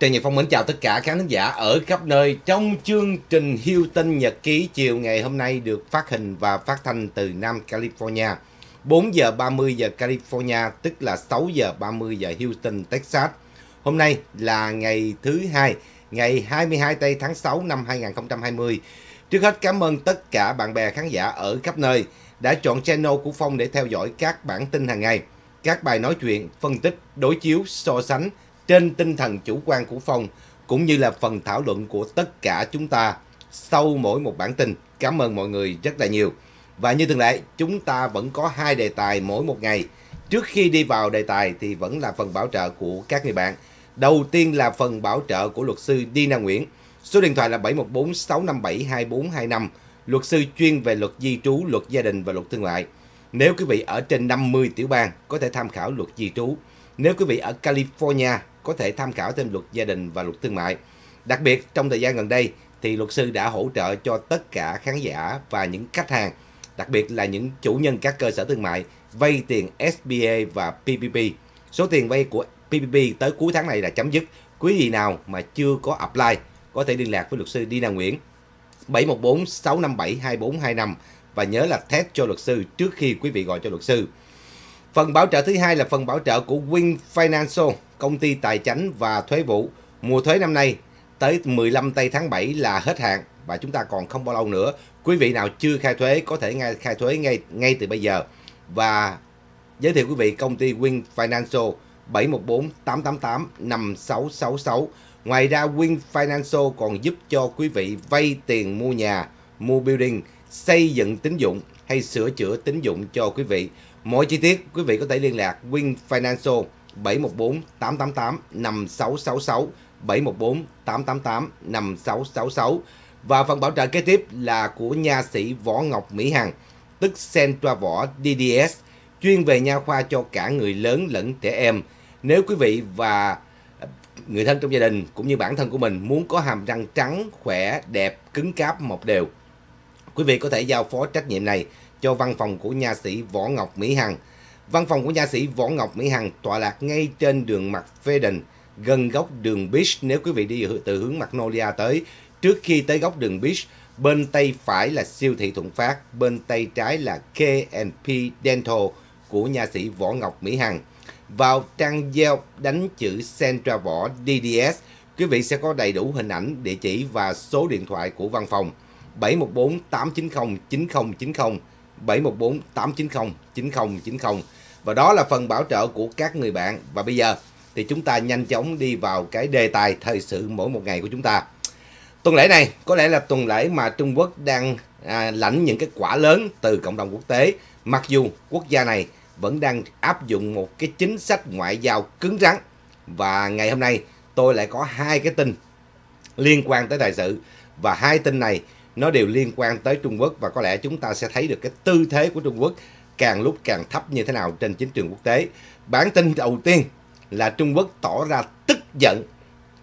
Trần Nhật Phong mến chào tất cả khán thính giả ở khắp nơi trong chương trình Tinh Nhật Ký chiều ngày hôm nay được phát hình và phát thanh từ Nam California. 4 giờ 30 giờ California tức là 6 giờ 30 giờ Houston, Texas. Hôm nay là ngày thứ hai, ngày 22 tây tháng 6 năm 2020. Trước hết cảm ơn tất cả bạn bè khán giả ở khắp nơi đã chọn channel của Phong để theo dõi các bản tin hàng ngày, các bài nói chuyện, phân tích, đối chiếu, so sánh trên tinh thần chủ quan của Phong cũng như là phần thảo luận của tất cả chúng ta sau mỗi một bản tin. Cảm ơn mọi người rất là nhiều. Và như thường lệ, chúng ta vẫn có hai đề tài mỗi một ngày. Trước khi đi vào đề tài thì vẫn là phần bảo trợ của các người bạn. Đầu tiên là phần bảo trợ của luật sư Dina Nguyễn. Số điện thoại là 714 657 2425, luật sư chuyên về luật di trú, luật gia đình và luật thương mại. Nếu quý vị ở trên 50 tiểu bang, có thể tham khảo luật di trú. Nếu quý vị ở California có thể tham khảo thêm luật gia đình và luật thương mại. Đặc biệt trong thời gian gần đây thì luật sư đã hỗ trợ cho tất cả khán giả và những khách hàng, đặc biệt là những chủ nhân các cơ sở thương mại vay tiền SBA và PPP. Số tiền vay của PPP tới cuối tháng này là chấm dứt. Quý vị nào mà chưa có apply có thể liên lạc với luật sư Dina Nguyễn 714 657 2425 và nhớ là test cho luật sư trước khi quý vị gọi cho luật sư. Phần bảo trợ thứ hai là phần bảo trợ của Win Financial, công ty tài chính và thuế vụ. Mùa thuế năm nay tới 15 tây tháng 7 là hết hạn và chúng ta còn không bao lâu nữa. Quý vị nào chưa khai thuế có thể ngay khai thuế ngay ngay từ bây giờ. Và giới thiệu quý vị công ty Win Financial 714 888 5666. Ngoài ra Win Financial còn giúp cho quý vị vay tiền mua nhà, mua building, xây dựng tín dụng hay sửa chữa tín dụng cho quý vị. Mọi chi tiết quý vị có thể liên lạc Win Financial 714 888 5666 714 888 5666 và phần bảo trợ kế tiếp là của nha sĩ Võ Ngọc Mỹ Hằng, tức Centra Võ DDS, chuyên về nha khoa cho cả người lớn lẫn trẻ em. Nếu quý vị và người thân trong gia đình cũng như bản thân của mình muốn có hàm răng trắng, khỏe, đẹp, cứng cáp, một đều, quý vị có thể giao phó trách nhiệm này cho văn phòng của nha sĩ Võ Ngọc Mỹ Hằng. Văn phòng của nha sĩ Võ Ngọc Mỹ Hằng tọa lạc ngay trên đường mặt phê đình, gần góc đường Beach nếu quý vị đi từ hướng mặt Nolia tới. Trước khi tới góc đường Beach, bên tay phải là siêu thị Thuận Phát, bên tay trái là K&P Dental của nha sĩ Võ Ngọc Mỹ Hằng. Vào trang gieo đánh chữ Centra Võ DDS, quý vị sẽ có đầy đủ hình ảnh, địa chỉ và số điện thoại của văn phòng 714 890 9090 714 890 9090 và đó là phần bảo trợ của các người bạn và bây giờ thì chúng ta nhanh chóng đi vào cái đề tài thời sự mỗi một ngày của chúng ta. Tuần lễ này có lẽ là tuần lễ mà Trung Quốc đang à, lãnh những cái quả lớn từ cộng đồng quốc tế, mặc dù quốc gia này vẫn đang áp dụng một cái chính sách ngoại giao cứng rắn. Và ngày hôm nay tôi lại có hai cái tin liên quan tới thời sự và hai tin này nó đều liên quan tới Trung Quốc và có lẽ chúng ta sẽ thấy được cái tư thế của Trung Quốc càng lúc càng thấp như thế nào trên chính trường quốc tế. Bản tin đầu tiên là Trung Quốc tỏ ra tức giận,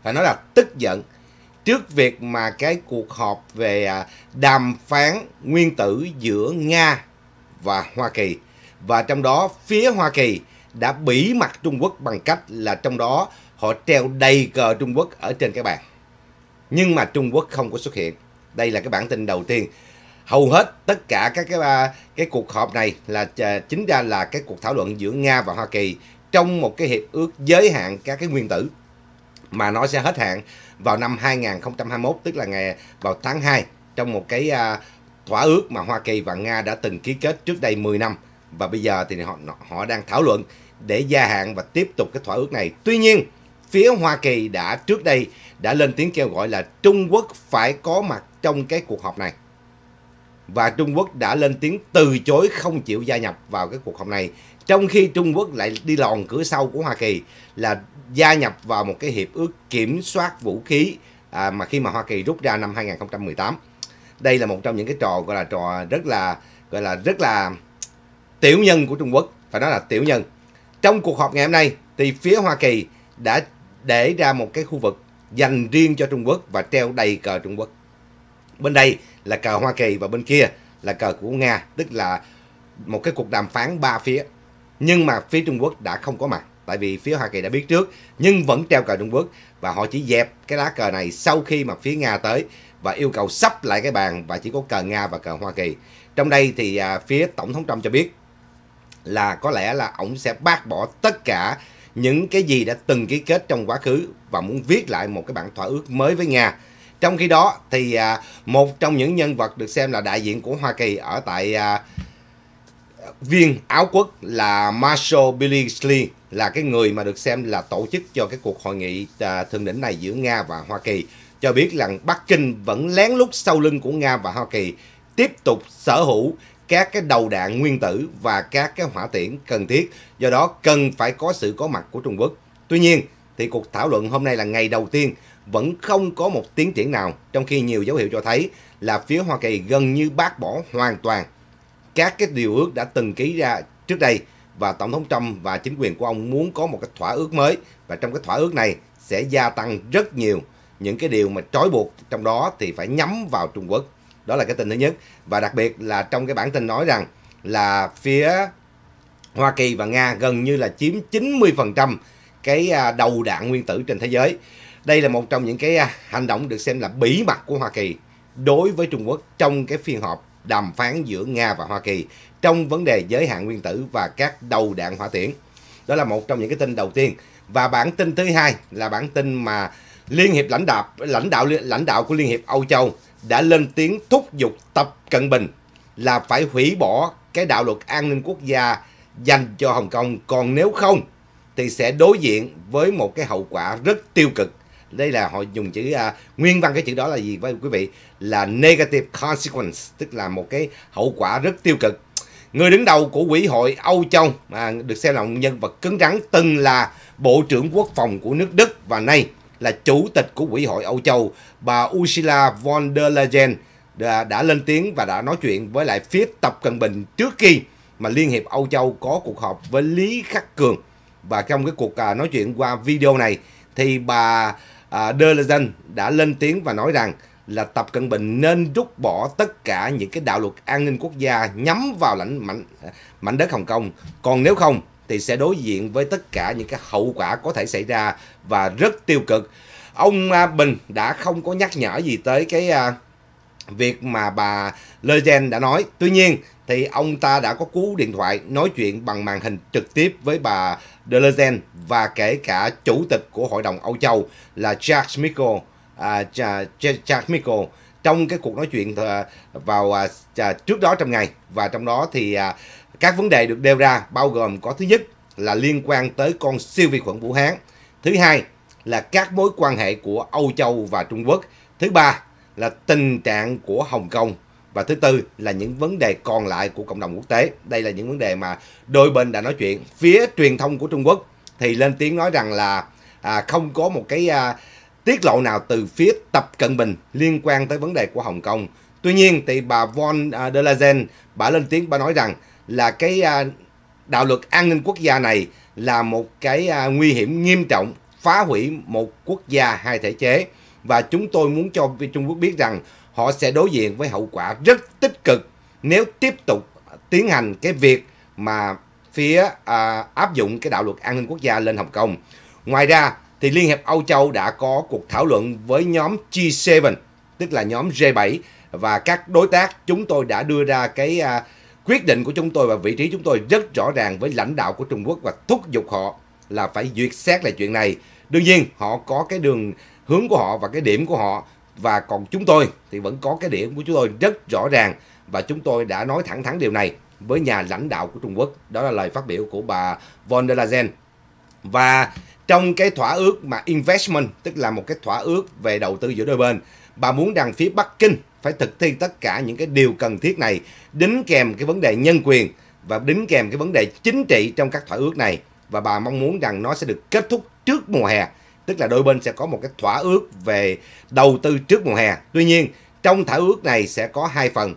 phải nói là tức giận trước việc mà cái cuộc họp về à, đàm phán nguyên tử giữa Nga và Hoa Kỳ và trong đó phía Hoa Kỳ đã bỉ mặt Trung Quốc bằng cách là trong đó họ treo đầy cờ Trung Quốc ở trên cái bàn. Nhưng mà Trung Quốc không có xuất hiện đây là cái bản tin đầu tiên. Hầu hết tất cả các cái à, cái cuộc họp này là à, chính ra là cái cuộc thảo luận giữa Nga và Hoa Kỳ trong một cái hiệp ước giới hạn các cái nguyên tử mà nó sẽ hết hạn vào năm 2021 tức là ngày vào tháng 2 trong một cái à, thỏa ước mà Hoa Kỳ và Nga đã từng ký kết trước đây 10 năm và bây giờ thì họ họ đang thảo luận để gia hạn và tiếp tục cái thỏa ước này. Tuy nhiên phía Hoa Kỳ đã trước đây đã lên tiếng kêu gọi là Trung Quốc phải có mặt trong cái cuộc họp này. Và Trung Quốc đã lên tiếng từ chối không chịu gia nhập vào cái cuộc họp này. Trong khi Trung Quốc lại đi lòn cửa sau của Hoa Kỳ là gia nhập vào một cái hiệp ước kiểm soát vũ khí à, mà khi mà Hoa Kỳ rút ra năm 2018. Đây là một trong những cái trò gọi là trò rất là gọi là rất là tiểu nhân của Trung Quốc, phải nói là tiểu nhân. Trong cuộc họp ngày hôm nay thì phía Hoa Kỳ đã để ra một cái khu vực dành riêng cho Trung Quốc và treo đầy cờ Trung Quốc. Bên đây là cờ Hoa Kỳ và bên kia là cờ của Nga, tức là một cái cuộc đàm phán ba phía. Nhưng mà phía Trung Quốc đã không có mặt, tại vì phía Hoa Kỳ đã biết trước, nhưng vẫn treo cờ Trung Quốc và họ chỉ dẹp cái lá cờ này sau khi mà phía Nga tới và yêu cầu sắp lại cái bàn và chỉ có cờ Nga và cờ Hoa Kỳ. Trong đây thì à, phía Tổng thống Trump cho biết là có lẽ là ông sẽ bác bỏ tất cả những cái gì đã từng ký kết trong quá khứ và muốn viết lại một cái bản thỏa ước mới với Nga. Trong khi đó thì à, một trong những nhân vật được xem là đại diện của Hoa Kỳ ở tại à, viên Áo Quốc là Marshall Billingsley là cái người mà được xem là tổ chức cho cái cuộc hội nghị à, thượng đỉnh này giữa Nga và Hoa Kỳ cho biết rằng Bắc Kinh vẫn lén lút sau lưng của Nga và Hoa Kỳ tiếp tục sở hữu các cái đầu đạn nguyên tử và các cái hỏa tiễn cần thiết. Do đó cần phải có sự có mặt của Trung Quốc. Tuy nhiên thì cuộc thảo luận hôm nay là ngày đầu tiên vẫn không có một tiến triển nào trong khi nhiều dấu hiệu cho thấy là phía Hoa Kỳ gần như bác bỏ hoàn toàn các cái điều ước đã từng ký ra trước đây và Tổng thống Trump và chính quyền của ông muốn có một cái thỏa ước mới và trong cái thỏa ước này sẽ gia tăng rất nhiều những cái điều mà trói buộc trong đó thì phải nhắm vào Trung Quốc đó là cái tin thứ nhất và đặc biệt là trong cái bản tin nói rằng là phía Hoa Kỳ và Nga gần như là chiếm 90% cái à, đầu đạn nguyên tử trên thế giới. Đây là một trong những cái à, hành động được xem là bí mật của Hoa Kỳ đối với Trung Quốc trong cái phiên họp đàm phán giữa Nga và Hoa Kỳ trong vấn đề giới hạn nguyên tử và các đầu đạn hỏa tiễn. Đó là một trong những cái tin đầu tiên. Và bản tin thứ hai là bản tin mà Liên hiệp lãnh đạo lãnh đạo lãnh đạo của Liên hiệp Âu Châu đã lên tiếng thúc giục Tập Cận Bình là phải hủy bỏ cái đạo luật an ninh quốc gia dành cho Hồng Kông. Còn nếu không thì sẽ đối diện với một cái hậu quả rất tiêu cực. Đây là họ dùng chữ uh, nguyên văn cái chữ đó là gì với quý vị là negative consequence tức là một cái hậu quả rất tiêu cực. Người đứng đầu của Quỹ hội Âu Châu mà được xem là một nhân vật cứng rắn từng là Bộ trưởng Quốc phòng của nước Đức và nay là chủ tịch của Quỹ hội Âu Châu, bà Ursula von der Leyen đã, đã lên tiếng và đã nói chuyện với lại phía Tập Cận Bình trước khi mà Liên hiệp Âu Châu có cuộc họp với Lý Khắc Cường. Và trong cái cuộc à, nói chuyện qua video này thì bà à, der Leyen đã lên tiếng và nói rằng là Tập Cận Bình nên rút bỏ tất cả những cái đạo luật an ninh quốc gia nhắm vào lãnh mảnh mảnh đất Hồng Kông. Còn nếu không thì sẽ đối diện với tất cả những cái hậu quả có thể xảy ra và rất tiêu cực. Ông à, Bình đã không có nhắc nhở gì tới cái à, việc mà bà Lê đã nói. Tuy nhiên thì ông ta đã có cú điện thoại nói chuyện bằng màn hình trực tiếp với bà De và kể cả chủ tịch của Hội đồng Âu Châu là Jacques Michel, à, Jacques Michel trong cái cuộc nói chuyện à, vào à, trước đó trong ngày và trong đó thì à, các vấn đề được nêu ra bao gồm có thứ nhất là liên quan tới con siêu vi khuẩn Vũ Hán. Thứ hai là các mối quan hệ của Âu Châu và Trung Quốc. Thứ ba là tình trạng của Hồng Kông. Và thứ tư là những vấn đề còn lại của cộng đồng quốc tế. Đây là những vấn đề mà đôi bên đã nói chuyện. Phía truyền thông của Trung Quốc thì lên tiếng nói rằng là à, không có một cái à, tiết lộ nào từ phía Tập Cận Bình liên quan tới vấn đề của Hồng Kông. Tuy nhiên thì bà Von à, der Leyen bà lên tiếng bà nói rằng là cái à, đạo luật an ninh quốc gia này là một cái à, nguy hiểm nghiêm trọng phá hủy một quốc gia hai thể chế và chúng tôi muốn cho Trung Quốc biết rằng họ sẽ đối diện với hậu quả rất tích cực nếu tiếp tục tiến hành cái việc mà phía à, áp dụng cái đạo luật an ninh quốc gia lên Hồng Kông. Ngoài ra thì Liên hiệp Âu Châu đã có cuộc thảo luận với nhóm G7 tức là nhóm G7 và các đối tác chúng tôi đã đưa ra cái à, Quyết định của chúng tôi và vị trí chúng tôi rất rõ ràng với lãnh đạo của Trung Quốc và thúc giục họ là phải duyệt xét lại chuyện này. Đương nhiên họ có cái đường hướng của họ và cái điểm của họ và còn chúng tôi thì vẫn có cái điểm của chúng tôi rất rõ ràng và chúng tôi đã nói thẳng thắn điều này với nhà lãnh đạo của Trung Quốc. Đó là lời phát biểu của bà von der Leyen. Và trong cái thỏa ước mà investment, tức là một cái thỏa ước về đầu tư giữa đôi bên, bà muốn rằng phía Bắc Kinh phải thực thi tất cả những cái điều cần thiết này đính kèm cái vấn đề nhân quyền và đính kèm cái vấn đề chính trị trong các thỏa ước này và bà mong muốn rằng nó sẽ được kết thúc trước mùa hè tức là đôi bên sẽ có một cái thỏa ước về đầu tư trước mùa hè tuy nhiên trong thỏa ước này sẽ có hai phần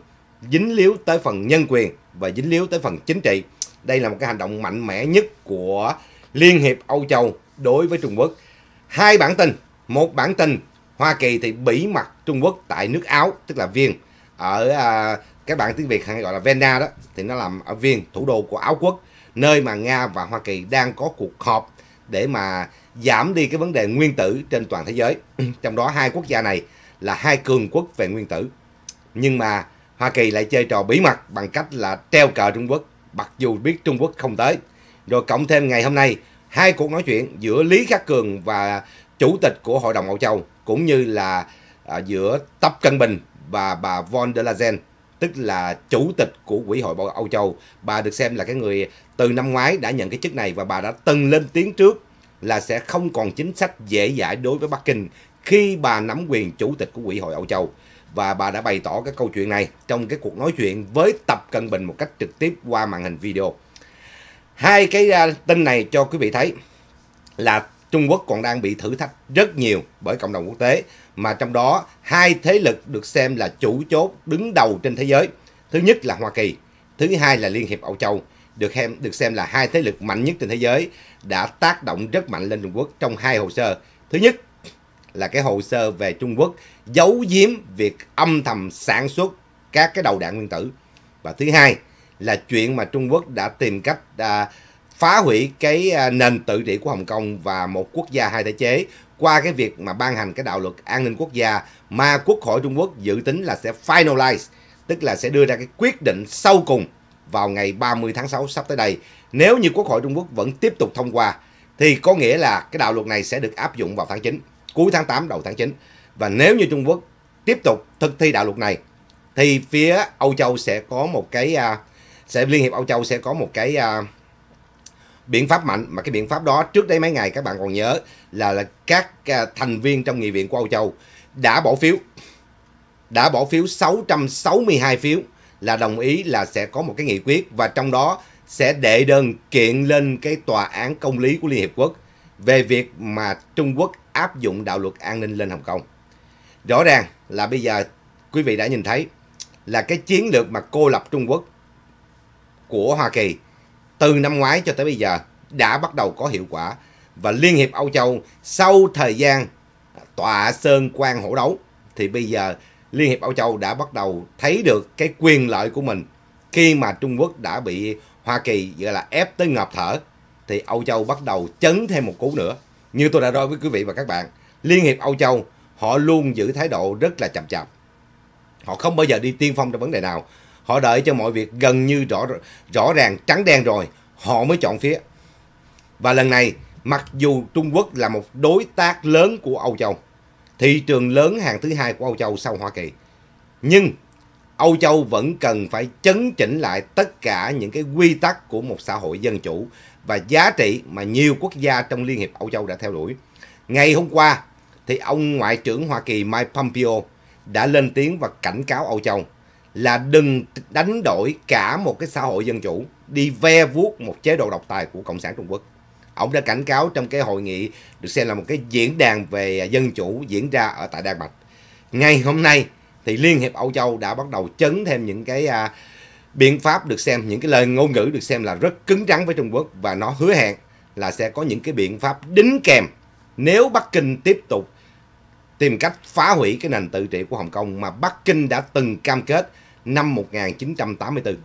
dính líu tới phần nhân quyền và dính líu tới phần chính trị đây là một cái hành động mạnh mẽ nhất của Liên hiệp Âu Châu đối với Trung Quốc hai bản tin một bản tin Hoa Kỳ thì bí mật Trung Quốc tại nước Áo tức là Viên ở à, các bạn tiếng Việt hay gọi là Vienna đó thì nó làm ở Viên thủ đô của Áo quốc nơi mà Nga và Hoa Kỳ đang có cuộc họp để mà giảm đi cái vấn đề nguyên tử trên toàn thế giới trong đó hai quốc gia này là hai cường quốc về nguyên tử nhưng mà Hoa Kỳ lại chơi trò bí mật bằng cách là treo cờ Trung Quốc mặc dù biết Trung Quốc không tới rồi cộng thêm ngày hôm nay hai cuộc nói chuyện giữa Lý Khắc Cường và chủ tịch của Hội đồng Âu Châu cũng như là à, giữa Tập cân Bình và bà von der Leyen tức là chủ tịch của Quỹ hội Âu Châu. Bà được xem là cái người từ năm ngoái đã nhận cái chức này và bà đã từng lên tiếng trước là sẽ không còn chính sách dễ dãi đối với Bắc Kinh khi bà nắm quyền chủ tịch của Quỹ hội Âu Châu. Và bà đã bày tỏ cái câu chuyện này trong cái cuộc nói chuyện với Tập cân Bình một cách trực tiếp qua màn hình video. Hai cái à, tin này cho quý vị thấy là Trung Quốc còn đang bị thử thách rất nhiều bởi cộng đồng quốc tế, mà trong đó hai thế lực được xem là chủ chốt đứng đầu trên thế giới. Thứ nhất là Hoa Kỳ, thứ hai là Liên hiệp Âu Châu, được xem, được xem là hai thế lực mạnh nhất trên thế giới đã tác động rất mạnh lên Trung Quốc trong hai hồ sơ. Thứ nhất là cái hồ sơ về Trung Quốc giấu giếm việc âm thầm sản xuất các cái đầu đạn nguyên tử. Và thứ hai là chuyện mà Trung Quốc đã tìm cách à, phá hủy cái à, nền tự trị của Hồng Kông và một quốc gia hai thể chế qua cái việc mà ban hành cái đạo luật an ninh quốc gia mà Quốc hội Trung Quốc dự tính là sẽ finalize, tức là sẽ đưa ra cái quyết định sau cùng vào ngày 30 tháng 6 sắp tới đây. Nếu như Quốc hội Trung Quốc vẫn tiếp tục thông qua thì có nghĩa là cái đạo luật này sẽ được áp dụng vào tháng 9, cuối tháng 8 đầu tháng 9. Và nếu như Trung Quốc tiếp tục thực thi đạo luật này thì phía Âu Châu sẽ có một cái à, sẽ Liên hiệp Âu Châu sẽ có một cái à, biện pháp mạnh mà cái biện pháp đó trước đây mấy ngày các bạn còn nhớ là, là các à, thành viên trong nghị viện của Âu Châu đã bỏ phiếu đã bỏ phiếu 662 phiếu là đồng ý là sẽ có một cái nghị quyết và trong đó sẽ đệ đơn kiện lên cái tòa án công lý của Liên Hiệp Quốc về việc mà Trung Quốc áp dụng đạo luật an ninh lên Hồng Kông. Rõ ràng là bây giờ quý vị đã nhìn thấy là cái chiến lược mà cô lập Trung Quốc của Hoa Kỳ từ năm ngoái cho tới bây giờ đã bắt đầu có hiệu quả và Liên hiệp Âu Châu sau thời gian tọa sơn quan hổ đấu thì bây giờ Liên hiệp Âu Châu đã bắt đầu thấy được cái quyền lợi của mình khi mà Trung Quốc đã bị Hoa Kỳ gọi là ép tới ngập thở thì Âu Châu bắt đầu chấn thêm một cú nữa. Như tôi đã nói với quý vị và các bạn, Liên hiệp Âu Châu họ luôn giữ thái độ rất là chậm chạp. Họ không bao giờ đi tiên phong trong vấn đề nào họ đợi cho mọi việc gần như rõ rõ ràng trắng đen rồi họ mới chọn phía và lần này mặc dù Trung Quốc là một đối tác lớn của Âu Châu thị trường lớn hàng thứ hai của Âu Châu sau Hoa Kỳ nhưng Âu Châu vẫn cần phải chấn chỉnh lại tất cả những cái quy tắc của một xã hội dân chủ và giá trị mà nhiều quốc gia trong Liên hiệp Âu Châu đã theo đuổi. Ngày hôm qua thì ông Ngoại trưởng Hoa Kỳ Mike Pompeo đã lên tiếng và cảnh cáo Âu Châu là đừng đánh đổi cả một cái xã hội dân chủ đi ve vuốt một chế độ độc tài của cộng sản trung quốc ông đã cảnh cáo trong cái hội nghị được xem là một cái diễn đàn về dân chủ diễn ra ở tại đan mạch Ngay hôm nay thì liên hiệp âu châu đã bắt đầu chấn thêm những cái à, biện pháp được xem những cái lời ngôn ngữ được xem là rất cứng rắn với trung quốc và nó hứa hẹn là sẽ có những cái biện pháp đính kèm nếu bắc kinh tiếp tục tìm cách phá hủy cái nền tự trị của Hồng Kông mà Bắc Kinh đã từng cam kết năm 1984.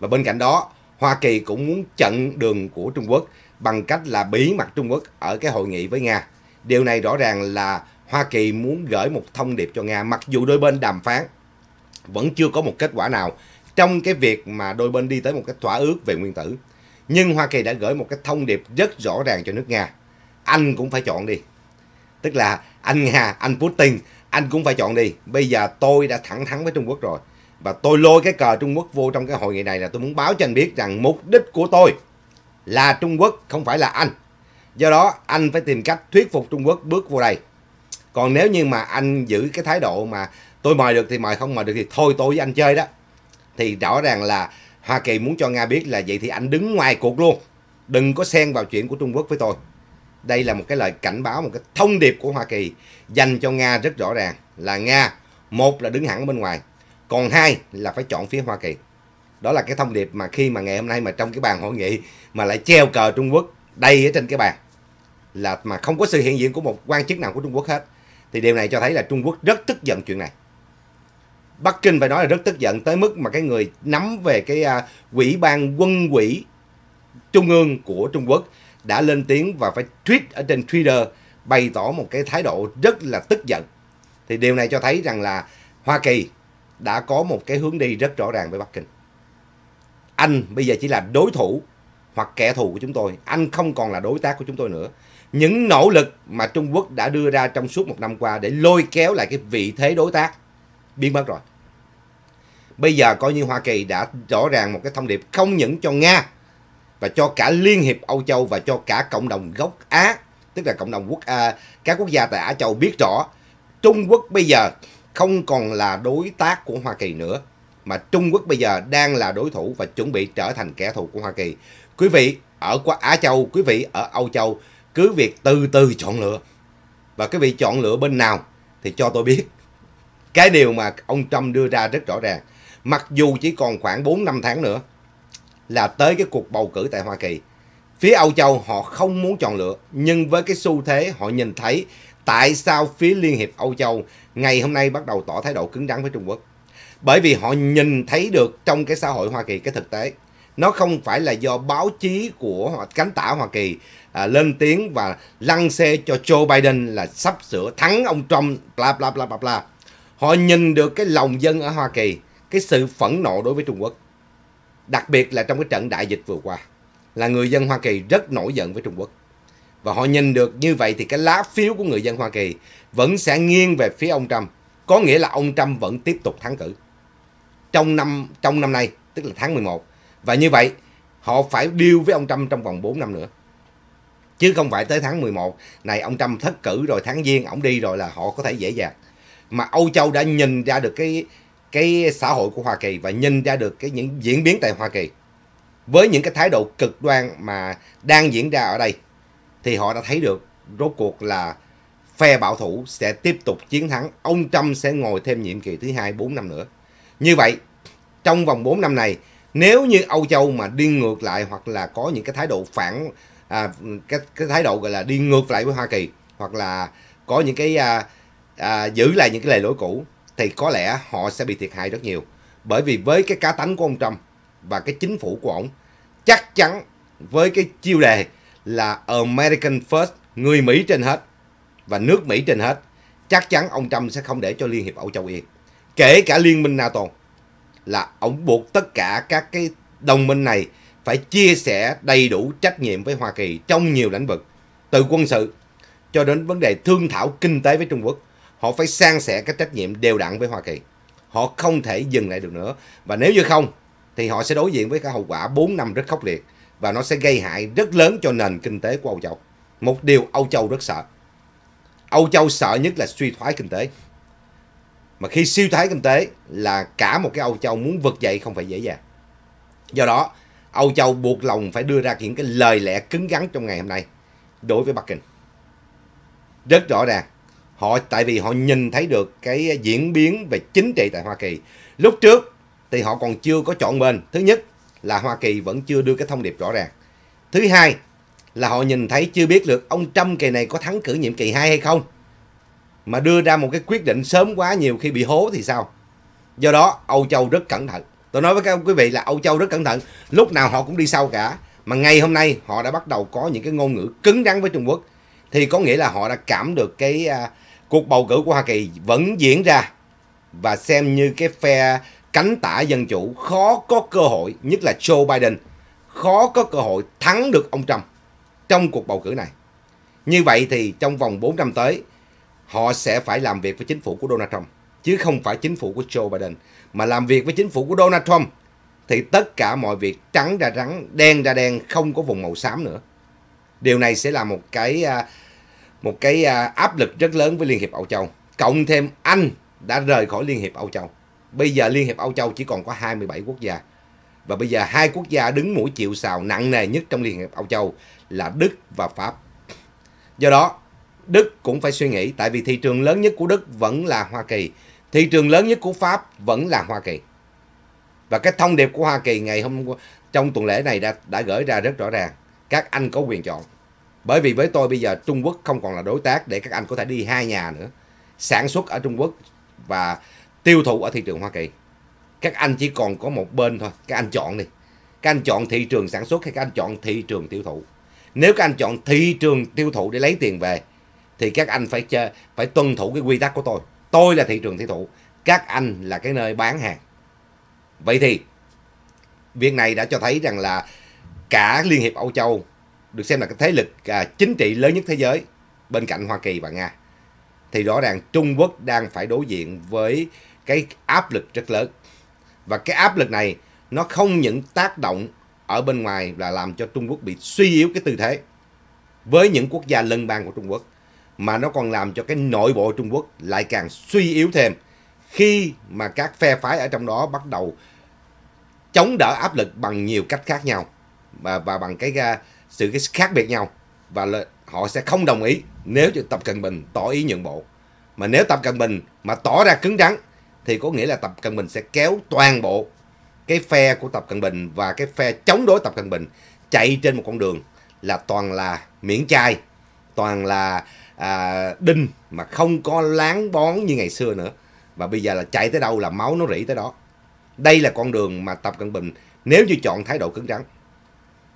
Và bên cạnh đó, Hoa Kỳ cũng muốn chặn đường của Trung Quốc bằng cách là bí mật Trung Quốc ở cái hội nghị với Nga. Điều này rõ ràng là Hoa Kỳ muốn gửi một thông điệp cho Nga mặc dù đôi bên đàm phán vẫn chưa có một kết quả nào trong cái việc mà đôi bên đi tới một cái thỏa ước về nguyên tử. Nhưng Hoa Kỳ đã gửi một cái thông điệp rất rõ ràng cho nước Nga. Anh cũng phải chọn đi. Tức là anh Nga, anh Putin, anh cũng phải chọn đi. Bây giờ tôi đã thẳng thắn với Trung Quốc rồi. Và tôi lôi cái cờ Trung Quốc vô trong cái hội nghị này là tôi muốn báo cho anh biết rằng mục đích của tôi là Trung Quốc, không phải là anh. Do đó, anh phải tìm cách thuyết phục Trung Quốc bước vô đây. Còn nếu như mà anh giữ cái thái độ mà tôi mời được thì mời, không mời được thì thôi tôi với anh chơi đó. Thì rõ ràng là Hoa Kỳ muốn cho Nga biết là vậy thì anh đứng ngoài cuộc luôn. Đừng có xen vào chuyện của Trung Quốc với tôi đây là một cái lời cảnh báo một cái thông điệp của Hoa Kỳ dành cho Nga rất rõ ràng là Nga một là đứng hẳn bên ngoài còn hai là phải chọn phía Hoa Kỳ đó là cái thông điệp mà khi mà ngày hôm nay mà trong cái bàn hội nghị mà lại treo cờ Trung Quốc đây ở trên cái bàn là mà không có sự hiện diện của một quan chức nào của Trung Quốc hết thì điều này cho thấy là Trung Quốc rất tức giận chuyện này Bắc Kinh phải nói là rất tức giận tới mức mà cái người nắm về cái à, quỹ ban quân quỹ trung ương của Trung Quốc đã lên tiếng và phải tweet ở trên Twitter bày tỏ một cái thái độ rất là tức giận. Thì điều này cho thấy rằng là Hoa Kỳ đã có một cái hướng đi rất rõ ràng với Bắc Kinh. Anh bây giờ chỉ là đối thủ hoặc kẻ thù của chúng tôi. Anh không còn là đối tác của chúng tôi nữa. Những nỗ lực mà Trung Quốc đã đưa ra trong suốt một năm qua để lôi kéo lại cái vị thế đối tác biến mất rồi. Bây giờ coi như Hoa Kỳ đã rõ ràng một cái thông điệp không những cho Nga và cho cả Liên hiệp Âu Châu và cho cả cộng đồng gốc Á, tức là cộng đồng quốc à, các quốc gia tại Á Châu biết rõ Trung Quốc bây giờ không còn là đối tác của Hoa Kỳ nữa mà Trung Quốc bây giờ đang là đối thủ và chuẩn bị trở thành kẻ thù của Hoa Kỳ. Quý vị ở Á Châu, quý vị ở Âu Châu cứ việc từ từ chọn lựa. Và quý vị chọn lựa bên nào thì cho tôi biết. Cái điều mà ông Trump đưa ra rất rõ ràng. Mặc dù chỉ còn khoảng 4 năm tháng nữa là tới cái cuộc bầu cử tại Hoa Kỳ. Phía Âu Châu họ không muốn chọn lựa, nhưng với cái xu thế họ nhìn thấy tại sao phía Liên hiệp Âu Châu ngày hôm nay bắt đầu tỏ thái độ cứng rắn với Trung Quốc. Bởi vì họ nhìn thấy được trong cái xã hội Hoa Kỳ cái thực tế. Nó không phải là do báo chí của cánh tả Hoa Kỳ à, lên tiếng và lăn xe cho Joe Biden là sắp sửa thắng ông Trump bla bla bla bla bla. Họ nhìn được cái lòng dân ở Hoa Kỳ, cái sự phẫn nộ đối với Trung Quốc Đặc biệt là trong cái trận đại dịch vừa qua, là người dân Hoa Kỳ rất nổi giận với Trung Quốc. Và họ nhìn được như vậy thì cái lá phiếu của người dân Hoa Kỳ vẫn sẽ nghiêng về phía ông Trump. Có nghĩa là ông Trump vẫn tiếp tục thắng cử. Trong năm trong năm nay, tức là tháng 11. Và như vậy, họ phải điêu với ông Trump trong vòng 4 năm nữa. Chứ không phải tới tháng 11 này ông Trump thất cử rồi tháng giêng ổng đi rồi là họ có thể dễ dàng. Mà Âu Châu đã nhìn ra được cái cái xã hội của Hoa Kỳ và nhìn ra được cái những diễn biến tại Hoa Kỳ với những cái thái độ cực đoan mà đang diễn ra ở đây thì họ đã thấy được rốt cuộc là phe bảo thủ sẽ tiếp tục chiến thắng ông Trump sẽ ngồi thêm nhiệm kỳ thứ hai 4 năm nữa như vậy trong vòng 4 năm này nếu như Âu Châu mà đi ngược lại hoặc là có những cái thái độ phản à, cái, cái thái độ gọi là đi ngược lại với Hoa Kỳ hoặc là có những cái à, à, giữ lại những cái lề lối cũ thì có lẽ họ sẽ bị thiệt hại rất nhiều. Bởi vì với cái cá tánh của ông Trump và cái chính phủ của ông chắc chắn với cái chiêu đề là American First, người Mỹ trên hết và nước Mỹ trên hết, chắc chắn ông Trump sẽ không để cho Liên hiệp Âu châu yên. Kể cả Liên minh NATO là ông buộc tất cả các cái đồng minh này phải chia sẻ đầy đủ trách nhiệm với Hoa Kỳ trong nhiều lĩnh vực, từ quân sự cho đến vấn đề thương thảo kinh tế với Trung Quốc họ phải sang sẻ cái trách nhiệm đều đặn với Hoa Kỳ. Họ không thể dừng lại được nữa. Và nếu như không, thì họ sẽ đối diện với cái hậu quả 4 năm rất khốc liệt. Và nó sẽ gây hại rất lớn cho nền kinh tế của Âu Châu. Một điều Âu Châu rất sợ. Âu Châu sợ nhất là suy thoái kinh tế. Mà khi suy thoái kinh tế là cả một cái Âu Châu muốn vực dậy không phải dễ dàng. Do đó, Âu Châu buộc lòng phải đưa ra những cái lời lẽ cứng rắn trong ngày hôm nay đối với Bắc Kinh. Rất rõ ràng, họ tại vì họ nhìn thấy được cái diễn biến về chính trị tại Hoa Kỳ lúc trước thì họ còn chưa có chọn bên thứ nhất là Hoa Kỳ vẫn chưa đưa cái thông điệp rõ ràng thứ hai là họ nhìn thấy chưa biết được ông Trump kỳ này có thắng cử nhiệm kỳ 2 hay không mà đưa ra một cái quyết định sớm quá nhiều khi bị hố thì sao do đó Âu Châu rất cẩn thận tôi nói với các quý vị là Âu Châu rất cẩn thận lúc nào họ cũng đi sau cả mà ngày hôm nay họ đã bắt đầu có những cái ngôn ngữ cứng rắn với Trung Quốc thì có nghĩa là họ đã cảm được cái uh, cuộc bầu cử của Hoa Kỳ vẫn diễn ra và xem như cái phe cánh tả dân chủ khó có cơ hội, nhất là Joe Biden, khó có cơ hội thắng được ông Trump trong cuộc bầu cử này. Như vậy thì trong vòng 4 năm tới, họ sẽ phải làm việc với chính phủ của Donald Trump, chứ không phải chính phủ của Joe Biden. Mà làm việc với chính phủ của Donald Trump thì tất cả mọi việc trắng ra trắng, đen ra đen, không có vùng màu xám nữa. Điều này sẽ là một cái à, một cái à, áp lực rất lớn với Liên hiệp Âu Châu. Cộng thêm Anh đã rời khỏi Liên hiệp Âu Châu. Bây giờ Liên hiệp Âu Châu chỉ còn có 27 quốc gia. Và bây giờ hai quốc gia đứng mũi chịu sào nặng nề nhất trong Liên hiệp Âu Châu là Đức và Pháp. Do đó, Đức cũng phải suy nghĩ tại vì thị trường lớn nhất của Đức vẫn là Hoa Kỳ. Thị trường lớn nhất của Pháp vẫn là Hoa Kỳ. Và cái thông điệp của Hoa Kỳ ngày hôm trong tuần lễ này đã đã gửi ra rất rõ ràng. Các anh có quyền chọn. Bởi vì với tôi bây giờ Trung Quốc không còn là đối tác để các anh có thể đi hai nhà nữa. Sản xuất ở Trung Quốc và tiêu thụ ở thị trường Hoa Kỳ. Các anh chỉ còn có một bên thôi, các anh chọn đi. Các anh chọn thị trường sản xuất hay các anh chọn thị trường tiêu thụ. Nếu các anh chọn thị trường tiêu thụ để lấy tiền về thì các anh phải chơi, phải tuân thủ cái quy tắc của tôi. Tôi là thị trường tiêu thụ, các anh là cái nơi bán hàng. Vậy thì việc này đã cho thấy rằng là cả Liên hiệp Âu Châu được xem là cái thế lực à, chính trị lớn nhất thế giới bên cạnh Hoa Kỳ và Nga thì rõ ràng Trung Quốc đang phải đối diện với cái áp lực rất lớn và cái áp lực này nó không những tác động ở bên ngoài là làm cho Trung Quốc bị suy yếu cái tư thế với những quốc gia lân bang của Trung Quốc mà nó còn làm cho cái nội bộ Trung Quốc lại càng suy yếu thêm khi mà các phe phái ở trong đó bắt đầu chống đỡ áp lực bằng nhiều cách khác nhau và và bằng cái à, sự cái khác biệt nhau và họ sẽ không đồng ý nếu như Tập Cận Bình tỏ ý nhượng bộ. Mà nếu Tập Cận Bình mà tỏ ra cứng rắn thì có nghĩa là Tập Cận Bình sẽ kéo toàn bộ cái phe của Tập Cận Bình và cái phe chống đối Tập Cận Bình chạy trên một con đường là toàn là miễn chai, toàn là à, đinh mà không có láng bón như ngày xưa nữa. Và bây giờ là chạy tới đâu là máu nó rỉ tới đó. Đây là con đường mà Tập Cận Bình nếu như chọn thái độ cứng rắn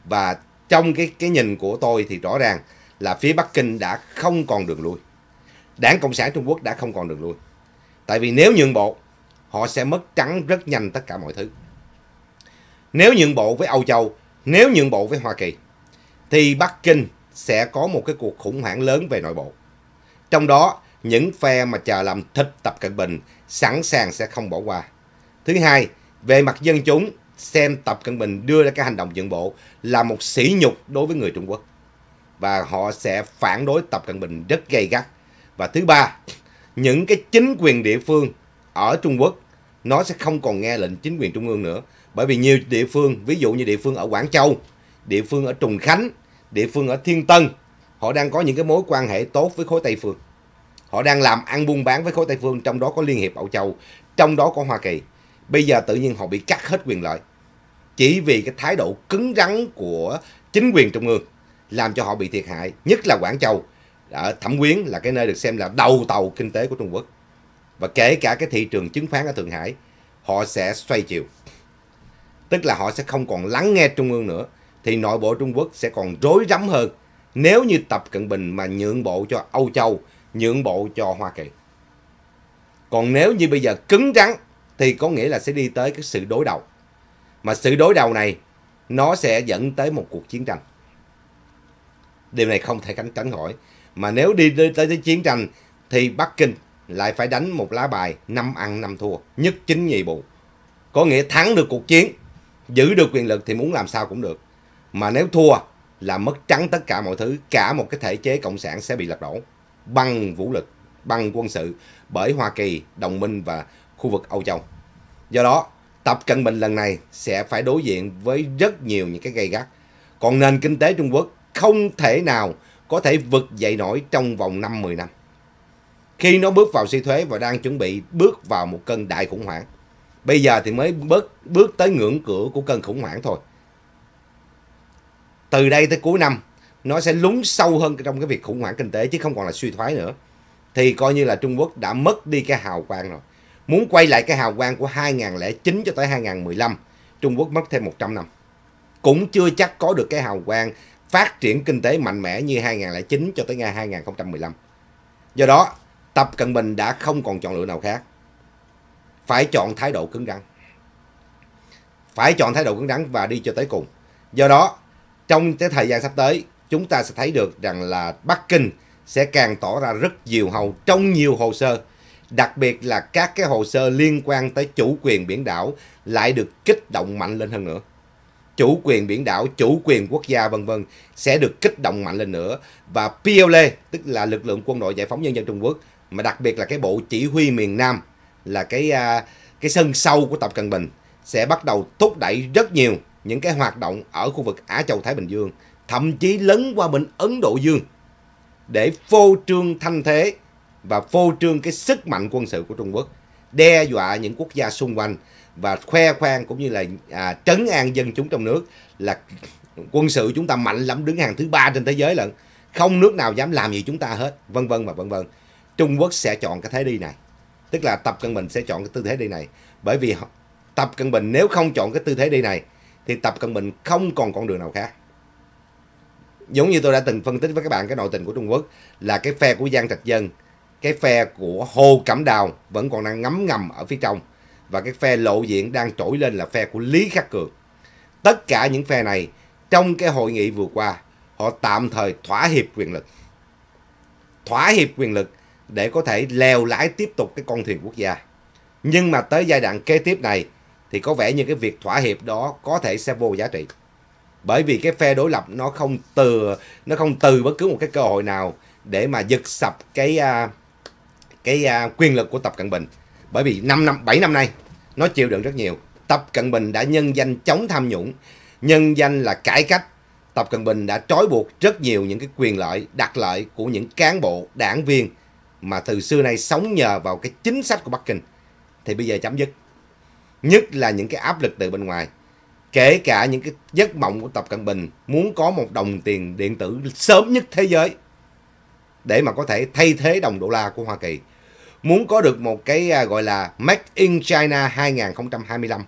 và trong cái cái nhìn của tôi thì rõ ràng là phía Bắc Kinh đã không còn đường lui. Đảng Cộng sản Trung Quốc đã không còn đường lui. Tại vì nếu nhượng bộ, họ sẽ mất trắng rất nhanh tất cả mọi thứ. Nếu nhượng bộ với Âu Châu, nếu nhượng bộ với Hoa Kỳ, thì Bắc Kinh sẽ có một cái cuộc khủng hoảng lớn về nội bộ. Trong đó, những phe mà chờ làm thịt Tập Cận Bình sẵn sàng sẽ không bỏ qua. Thứ hai, về mặt dân chúng xem Tập Cận Bình đưa ra cái hành động dựng bộ là một sỉ nhục đối với người Trung Quốc. Và họ sẽ phản đối Tập Cận Bình rất gay gắt. Và thứ ba, những cái chính quyền địa phương ở Trung Quốc nó sẽ không còn nghe lệnh chính quyền trung ương nữa. Bởi vì nhiều địa phương, ví dụ như địa phương ở Quảng Châu, địa phương ở Trùng Khánh, địa phương ở Thiên Tân, họ đang có những cái mối quan hệ tốt với khối Tây Phương. Họ đang làm ăn buôn bán với khối Tây Phương, trong đó có Liên hiệp Âu Châu, trong đó có Hoa Kỳ. Bây giờ tự nhiên họ bị cắt hết quyền lợi chỉ vì cái thái độ cứng rắn của chính quyền trung ương làm cho họ bị thiệt hại nhất là quảng châu ở thẩm quyến là cái nơi được xem là đầu tàu kinh tế của trung quốc và kể cả cái thị trường chứng khoán ở thượng hải họ sẽ xoay chiều tức là họ sẽ không còn lắng nghe trung ương nữa thì nội bộ trung quốc sẽ còn rối rắm hơn nếu như tập cận bình mà nhượng bộ cho âu châu nhượng bộ cho hoa kỳ còn nếu như bây giờ cứng rắn thì có nghĩa là sẽ đi tới cái sự đối đầu mà sự đối đầu này nó sẽ dẫn tới một cuộc chiến tranh. Điều này không thể tránh tránh khỏi. Mà nếu đi tới, tới chiến tranh thì Bắc Kinh lại phải đánh một lá bài năm ăn năm thua, nhất chính nhị bộ. Có nghĩa thắng được cuộc chiến, giữ được quyền lực thì muốn làm sao cũng được. Mà nếu thua là mất trắng tất cả mọi thứ, cả một cái thể chế cộng sản sẽ bị lật đổ bằng vũ lực, bằng quân sự bởi Hoa Kỳ, đồng minh và khu vực Âu Châu. Do đó, Tập cận bình lần này sẽ phải đối diện với rất nhiều những cái gây gắt. Còn nền kinh tế Trung Quốc không thể nào có thể vực dậy nổi trong vòng 5-10 năm. Khi nó bước vào suy thuế và đang chuẩn bị bước vào một cơn đại khủng hoảng. Bây giờ thì mới bước, bước tới ngưỡng cửa của cơn khủng hoảng thôi. Từ đây tới cuối năm, nó sẽ lún sâu hơn trong cái việc khủng hoảng kinh tế chứ không còn là suy thoái nữa. Thì coi như là Trung Quốc đã mất đi cái hào quang rồi. Muốn quay lại cái hào quang của 2009 cho tới 2015, Trung Quốc mất thêm 100 năm. Cũng chưa chắc có được cái hào quang phát triển kinh tế mạnh mẽ như 2009 cho tới ngày 2015. Do đó, Tập Cận Bình đã không còn chọn lựa nào khác. Phải chọn thái độ cứng rắn. Phải chọn thái độ cứng rắn và đi cho tới cùng. Do đó, trong cái thời gian sắp tới, chúng ta sẽ thấy được rằng là Bắc Kinh sẽ càng tỏ ra rất nhiều hầu trong nhiều hồ sơ đặc biệt là các cái hồ sơ liên quan tới chủ quyền biển đảo lại được kích động mạnh lên hơn nữa chủ quyền biển đảo, chủ quyền quốc gia vân vân sẽ được kích động mạnh lên nữa và PLA tức là lực lượng quân đội giải phóng nhân dân Trung Quốc mà đặc biệt là cái bộ chỉ huy miền Nam là cái à, cái sân sâu của Tập Cận Bình sẽ bắt đầu thúc đẩy rất nhiều những cái hoạt động ở khu vực Á Châu Thái Bình Dương, thậm chí lấn qua bên Ấn Độ Dương để phô trương thanh thế và phô trương cái sức mạnh quân sự của Trung Quốc, đe dọa những quốc gia xung quanh và khoe khoang cũng như là à, trấn an dân chúng trong nước là quân sự chúng ta mạnh lắm đứng hàng thứ ba trên thế giới lận không nước nào dám làm gì chúng ta hết vân vân và vân vân Trung Quốc sẽ chọn cái thế đi này tức là Tập Cận Bình sẽ chọn cái tư thế đi này bởi vì Tập Cận Bình nếu không chọn cái tư thế đi này thì Tập Cận Bình không còn con đường nào khác giống như tôi đã từng phân tích với các bạn cái nội tình của Trung Quốc là cái phe của Giang Trạch Dân cái phe của Hồ Cẩm Đào vẫn còn đang ngấm ngầm ở phía trong và cái phe lộ diện đang trỗi lên là phe của Lý Khắc Cường. Tất cả những phe này trong cái hội nghị vừa qua họ tạm thời thỏa hiệp quyền lực. Thỏa hiệp quyền lực để có thể lèo lái tiếp tục cái con thuyền quốc gia. Nhưng mà tới giai đoạn kế tiếp này thì có vẻ như cái việc thỏa hiệp đó có thể sẽ vô giá trị. Bởi vì cái phe đối lập nó không từ nó không từ bất cứ một cái cơ hội nào để mà giật sập cái uh, cái à, quyền lực của Tập Cận Bình. Bởi vì 5 năm 7 năm nay nó chịu đựng rất nhiều. Tập Cận Bình đã nhân danh chống tham nhũng, nhân danh là cải cách. Tập Cận Bình đã trói buộc rất nhiều những cái quyền lợi, đặc lợi của những cán bộ, đảng viên mà từ xưa nay sống nhờ vào cái chính sách của Bắc Kinh thì bây giờ chấm dứt. Nhất là những cái áp lực từ bên ngoài. Kể cả những cái giấc mộng của Tập Cận Bình muốn có một đồng tiền điện tử sớm nhất thế giới để mà có thể thay thế đồng đô la của Hoa Kỳ muốn có được một cái à, gọi là Make in China 2025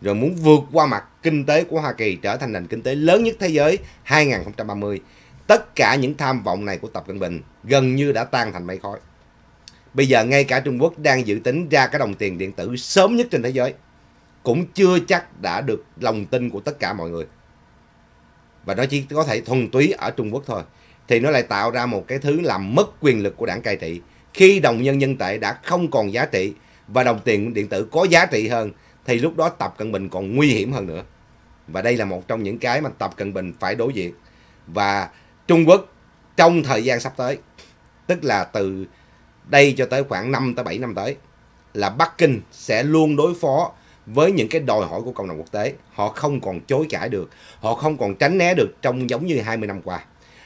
rồi muốn vượt qua mặt kinh tế của Hoa Kỳ trở thành nền kinh tế lớn nhất thế giới 2030. Tất cả những tham vọng này của Tập Cận Bình gần như đã tan thành mây khói. Bây giờ ngay cả Trung Quốc đang dự tính ra cái đồng tiền điện tử sớm nhất trên thế giới cũng chưa chắc đã được lòng tin của tất cả mọi người. Và nó chỉ có thể thuần túy ở Trung Quốc thôi. Thì nó lại tạo ra một cái thứ làm mất quyền lực của đảng cai trị khi đồng nhân dân tệ đã không còn giá trị và đồng tiền điện tử có giá trị hơn thì lúc đó Tập Cận Bình còn nguy hiểm hơn nữa. Và đây là một trong những cái mà Tập Cận Bình phải đối diện. Và Trung Quốc trong thời gian sắp tới, tức là từ đây cho tới khoảng 5 tới 7 năm tới là Bắc Kinh sẽ luôn đối phó với những cái đòi hỏi của cộng đồng quốc tế. Họ không còn chối cãi được, họ không còn tránh né được trong giống như 20 năm qua.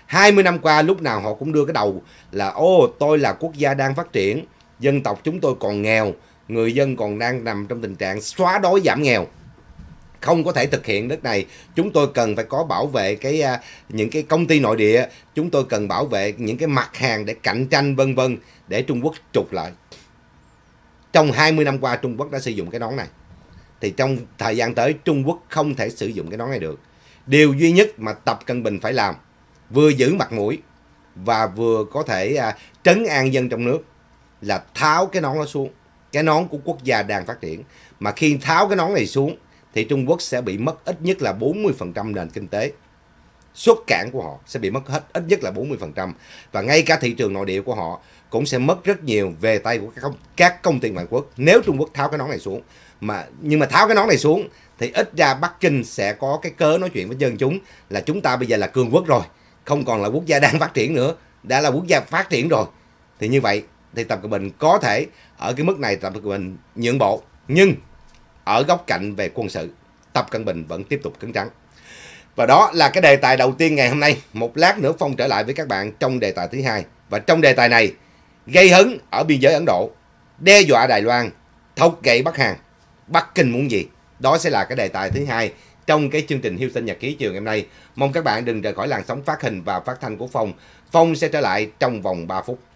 20 năm qua lúc nào họ cũng đưa cái đầu là ô tôi là quốc gia đang phát triển, dân tộc chúng tôi còn nghèo, người dân còn đang nằm trong tình trạng xóa đói giảm nghèo không có thể thực hiện đất này chúng tôi cần phải có bảo vệ cái à, những cái công ty nội địa chúng tôi cần bảo vệ những cái mặt hàng để cạnh tranh vân vân để Trung Quốc trục lợi trong 20 năm qua Trung Quốc đã sử dụng cái nón này thì trong thời gian tới Trung Quốc không thể sử dụng cái nón này được điều duy nhất mà Tập Cận Bình phải làm vừa giữ mặt mũi và vừa có thể à, trấn an dân trong nước là tháo cái nón nó xuống cái nón của quốc gia đang phát triển mà khi tháo cái nón này xuống thì Trung Quốc sẽ bị mất ít nhất là 40% nền kinh tế xuất cảng của họ sẽ bị mất hết ít nhất là 40% và ngay cả thị trường nội địa của họ cũng sẽ mất rất nhiều về tay của các công, ty ngoại quốc nếu Trung Quốc tháo cái nón này xuống mà nhưng mà tháo cái nón này xuống thì ít ra Bắc Kinh sẽ có cái cớ nói chuyện với dân chúng là chúng ta bây giờ là cường quốc rồi không còn là quốc gia đang phát triển nữa đã là quốc gia phát triển rồi thì như vậy thì tập cận bình có thể ở cái mức này tập cận bình nhượng bộ nhưng ở góc cạnh về quân sự tập cận bình vẫn tiếp tục cứng trắng và đó là cái đề tài đầu tiên ngày hôm nay một lát nữa phong trở lại với các bạn trong đề tài thứ hai và trong đề tài này gây hấn ở biên giới ấn độ đe dọa đài loan thọc gậy bắc hàn bắc kinh muốn gì đó sẽ là cái đề tài thứ hai trong cái chương trình hiêu sinh nhật ký chiều ngày hôm nay. Mong các bạn đừng rời khỏi làn sóng phát hình và phát thanh của Phong. Phong sẽ trở lại trong vòng 3 phút.